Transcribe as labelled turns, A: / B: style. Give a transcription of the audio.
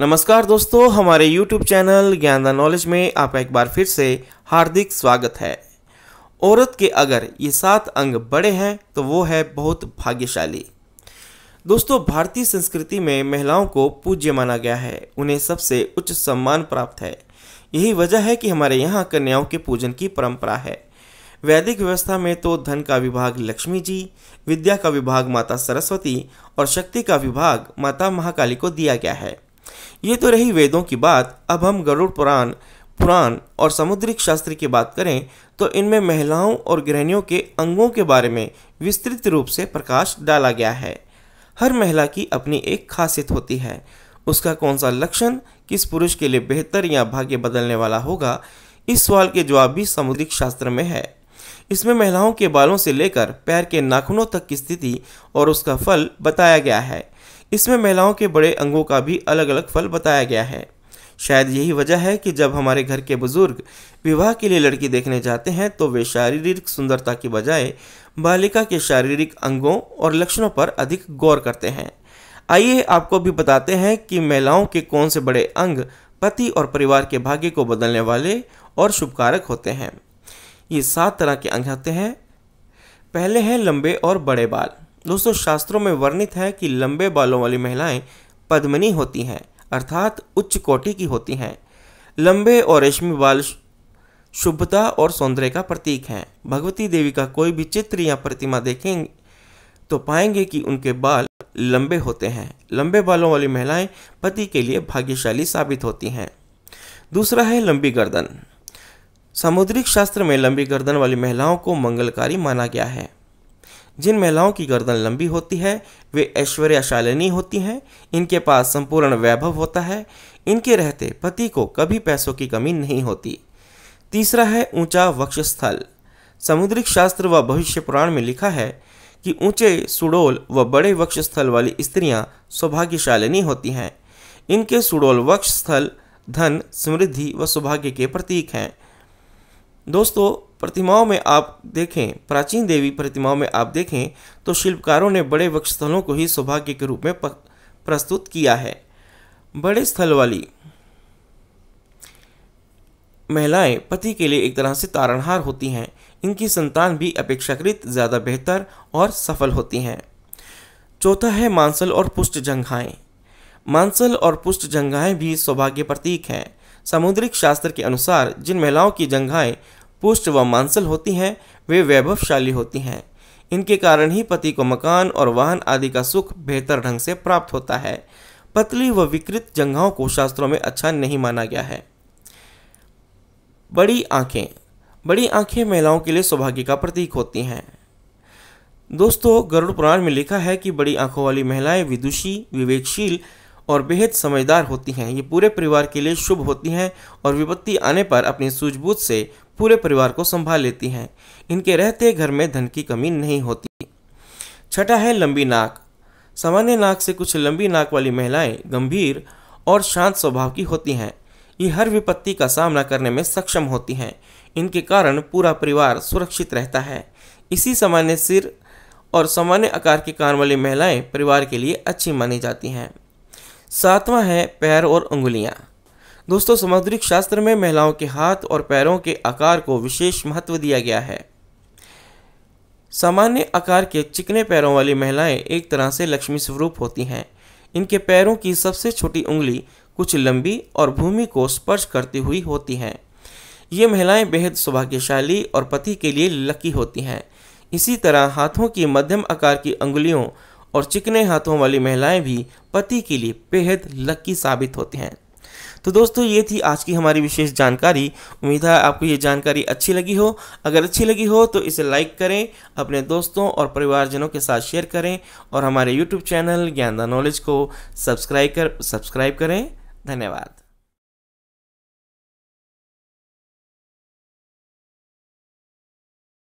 A: नमस्कार दोस्तों हमारे YouTube channel Gyan the knowledge में आपका एक बार फिर से हार्दिक स्वागत है औरत के अगर ये सात अंग बड़े हैं तो वो है बहुत भाग्यशाली दोस्तों भारतीय संस्कृति में महिलाओं को पूज्य माना गया है उन्हें सबसे उच्च सम्मान प्राप्त है यही वजह है कि हमारे यहाँ कन्याओं के पूजन की परंपरा है वैदिक व्यवस्था में तो धन का विभाग लक्ष्मी जी विद्या का विभाग माता सरस्वती और शक्ति का विभाग माता महाकाली को दिया गया है ये तो रही वेदों की बात अब हम गरुड़ पुराण पुराण और समुद्रिक शास्त्र की बात करें तो इनमें महिलाओं और गृहणियों के अंगों के बारे में विस्तृत रूप से प्रकाश डाला गया है हर महिला की अपनी एक खासियत होती है उसका कौन सा लक्षण किस पुरुष के लिए बेहतर या भाग्य बदलने वाला होगा इस सवाल के जवाब भी समुद्रिक शास्त्र में है इसमें महिलाओं के बालों से लेकर पैर के नाखूनों तक की स्थिति और उसका फल बताया गया है इसमें महिलाओं के बड़े अंगों का भी अलग अलग फल बताया गया है शायद यही वजह है कि जब हमारे घर के बुजुर्ग विवाह के लिए लड़की देखने जाते हैं तो वे शारीरिक सुंदरता की बजाय बालिका के शारीरिक अंगों और लक्षणों पर अधिक गौर करते हैं आइए आपको भी बताते हैं कि महिलाओं के कौन से बड़े अंग पति और परिवार के भाग्य को बदलने वाले और शुभकारक होते हैं ये सात तरह के अंग होते हैं पहले हैं लंबे और बड़े बाल दोस्तों शास्त्रों में वर्णित है कि लंबे बालों वाली महिलाएं पद्मनी होती हैं अर्थात उच्च कोटि की होती हैं लंबे और रेशमी बाल शुभता और सौंदर्य का प्रतीक हैं भगवती देवी का कोई भी चित्र या प्रतिमा देखेंगे तो पाएंगे कि उनके बाल लंबे होते हैं लंबे बालों वाली महिलाएं पति के लिए भाग्यशाली साबित होती हैं दूसरा है लंबी गर्दन सामुद्रिक शास्त्र में लंबी गर्दन वाली महिलाओं को मंगलकारी माना गया है जिन महिलाओं की गर्दन लंबी होती है वे ऐश्वर्याशालिनी होती हैं इनके पास संपूर्ण वैभव होता है इनके रहते पति को कभी पैसों की कमी नहीं होती तीसरा है ऊंचा वक्षस्थल समुद्रिक शास्त्र व भविष्य पुराण में लिखा है कि ऊंचे सुडोल व बड़े वक्षस्थल वाली स्त्रियां सौभाग्यशालिनी होती हैं इनके सुडोल वक्षस्थल धन समृद्धि व सौभाग्य के प्रतीक हैं दोस्तों प्रतिमाओं में आप देखें प्राचीन देवी प्रतिमाओं में आप देखें तो शिल्पकारों ने बड़े वृक्ष स्थलों को ही सौभाग्य के रूप में प्रस्तुत किया है बड़े स्थल वाली महिलाएं पति के लिए एक तरह से तारणहार होती हैं इनकी संतान भी अपेक्षाकृत ज़्यादा बेहतर और सफल होती हैं चौथा है मांसल और पुष्ट जंघाएँ मांसल और पुष्ट जंघाएँ भी सौभाग्य प्रतीक हैं सामुद्रिक शास्त्र के अनुसार जिन महिलाओं की जंघाएँ पुष्ट व मांसल होती हैं वे वैभवशाली होती हैं इनके कारण ही पति को मकान और वाहन आदि का सुख बेहतर ढंग से प्राप्त होता है पतली व विकृत जंघाओं को शास्त्रों में अच्छा नहीं माना गया है बड़ी आंखें बड़ी आंखें महिलाओं के लिए सौभाग्य का प्रतीक होती हैं दोस्तों गरुड़ पुराण में लिखा है कि बड़ी आंखों वाली महिलाएं विदुषी विवेकशील और बेहद समझदार होती हैं ये पूरे परिवार के लिए शुभ होती हैं और विपत्ति आने पर अपनी सूझबूझ से पूरे परिवार को संभाल लेती हैं इनके रहते घर में धन की कमी नहीं होती छठा है लंबी नाक सामान्य नाक से कुछ लंबी नाक वाली महिलाएं गंभीर और शांत स्वभाव की होती हैं ये हर विपत्ति का सामना करने में सक्षम होती हैं इनके कारण पूरा परिवार सुरक्षित रहता है इसी सामान्य सिर और सामान्य आकार के कान वाली महिलाएं परिवार के लिए अच्छी मानी जाती हैं सातवां है पैर और उंगलियां दोस्तों समुद्रिक शास्त्र में महिलाओं के हाथ और पैरों के आकार को विशेष महत्व दिया गया है सामान्य आकार के चिकने पैरों वाली महिलाएं एक तरह से लक्ष्मी स्वरूप होती हैं इनके पैरों की सबसे छोटी उंगली कुछ लंबी और भूमि को स्पर्श करती हुई होती हैं ये महिलाएं बेहद सौभाग्यशाली और पति के लिए लकी होती हैं इसी तरह हाथों की मध्यम आकार की उंगलियों और चिकने हाथों वाली महिलाएं भी पति के लिए बेहद लक्की साबित होती हैं तो दोस्तों ये थी आज की हमारी विशेष जानकारी उम्मीद है आपको ये जानकारी अच्छी लगी हो अगर अच्छी लगी हो तो इसे लाइक करें अपने दोस्तों और परिवारजनों के साथ शेयर करें और हमारे YouTube channel Gyan the knowledge को सब्सक्राइब कर सब्सक्राइब करें धन्यवाद